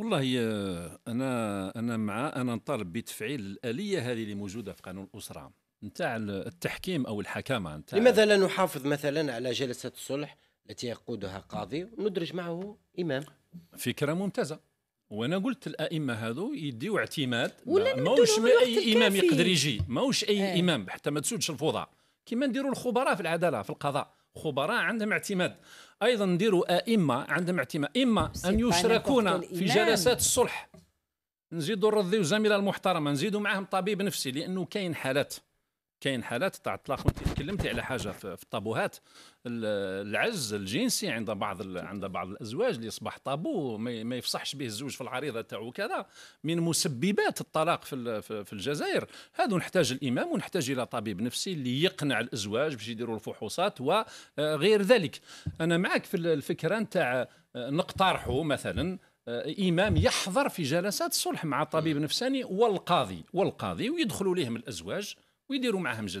والله آه، انا انا مع انا نطالب بتفعيل الاليه هذه اللي موجوده في قانون الاسره نتاع التحكيم او الحكامه نتاع لماذا لا نحافظ مثلا على جلسه الصلح التي يقودها قاضي وندرج معه امام فكره ممتازه وانا قلت الائمه هذو يديو اعتماد ماهوش اي امام يقدر يجي ماهوش اي آه. امام حتى ما تسودش الفوضى كما نديروا الخبراء في العداله في القضاء خبراء عندهم اعتماد ايضا نديروا ائمه عندهم اعتماد اما ان يشركون في جلسات الصلح نزيدوا نرضيو زميله المحترمه نزيدوا معاهم طبيب نفسي لانه كاين حالات كاين حالات تاع الطلاق وانت تكلمتي على حاجه في الطابوهات العجز الجنسي عند بعض عند بعض الازواج اللي يصبح طابو ما يفصحش به الزوج في العريضه تاعو كذا من مسببات الطلاق في في الجزائر هذا نحتاج الامام ونحتاج الى طبيب نفسي اللي يقنع الازواج باش يديروا الفحوصات وغير آه، ذلك انا معك في الفكره نتاع آه، نقترحوا مثلا آه، امام يحضر في جلسات صلح مع طبيب نفساني والقاضي والقاضي ويدخلوا لهم الازواج ويديروا معاهم جلسه